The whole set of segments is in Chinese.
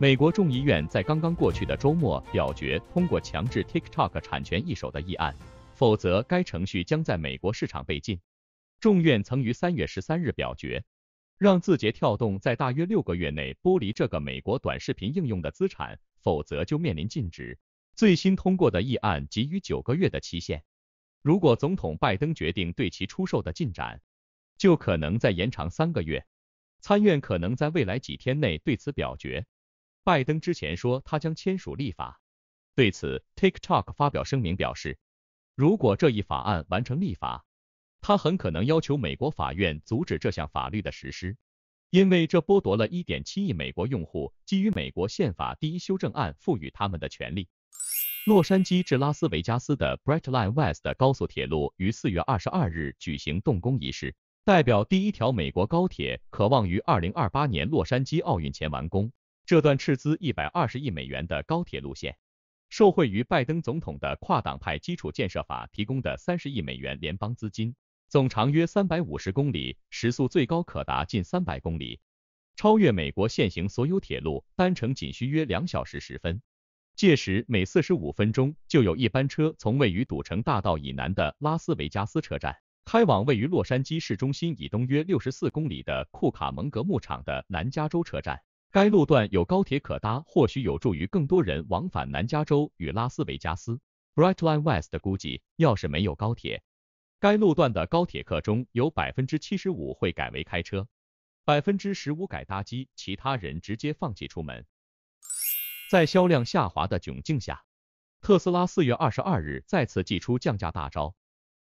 美国众议院在刚刚过去的周末表决通过强制 TikTok 产权易手的议案，否则该程序将在美国市场被禁。众院曾于三月十三日表决，让字节跳动在大约六个月内剥离这个美国短视频应用的资产，否则就面临禁止。最新通过的议案给予九个月的期限，如果总统拜登决定对其出售的进展，就可能再延长三个月。参院可能在未来几天内对此表决。拜登之前说他将签署立法，对此，TikTok 发表声明表示，如果这一法案完成立法，他很可能要求美国法院阻止这项法律的实施，因为这剥夺了1.7亿美国用户基于美国宪法第一修正案赋予他们的权利。洛杉矶至拉斯维加斯的 Brightline West 高速铁路于四月二十二日举行动工仪式，代表第一条美国高铁，渴望于二零二八年洛杉矶奥运前完工。这段斥资一百二十亿美元的高铁路线，受惠于拜登总统的跨党派基础建设法提供的三十亿美元联邦资金，总长约三百五十公里，时速最高可达近三百公里，超越美国现行所有铁路，单程仅需约两小时十分。届时，每四十五分钟就有一班车从位于赌城大道以南的拉斯维加斯车站开往位于洛杉矶市中心以东约六十四公里的库卡蒙格牧场的南加州车站。该路段有高铁可搭，或许有助于更多人往返南加州与拉斯维加斯。Brightline West 的估计，要是没有高铁，该路段的高铁客中有百分之七十五会改为开车，百分之十五改搭机，其他人直接放弃出门。在销量下滑的窘境下，特斯拉四月二十二日再次祭出降价大招，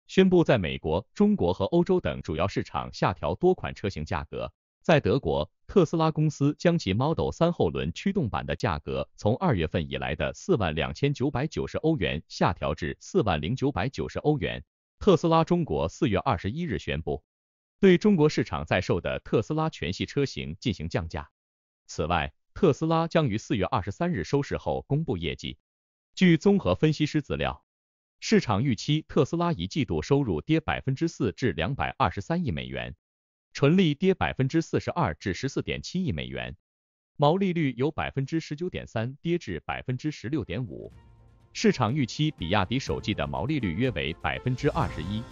宣布在美国、中国和欧洲等主要市场下调多款车型价格，在德国。特斯拉公司将其 Model 三后轮驱动版的价格从二月份以来的四万两千九百九十欧元下调至四万零九百九十欧元。特斯拉中国四月二十一日宣布，对中国市场在售的特斯拉全系车型进行降价。此外，特斯拉将于四月二十三日收市后公布业绩。据综合分析师资料，市场预期特斯拉一季度收入跌百分之四至两百二十三亿美元。纯利跌百分之四十二，至十四点七亿美元，毛利率由百分之十九点三跌至百分之十六点五。市场预期比亚迪首季的毛利率约为百分之二十一。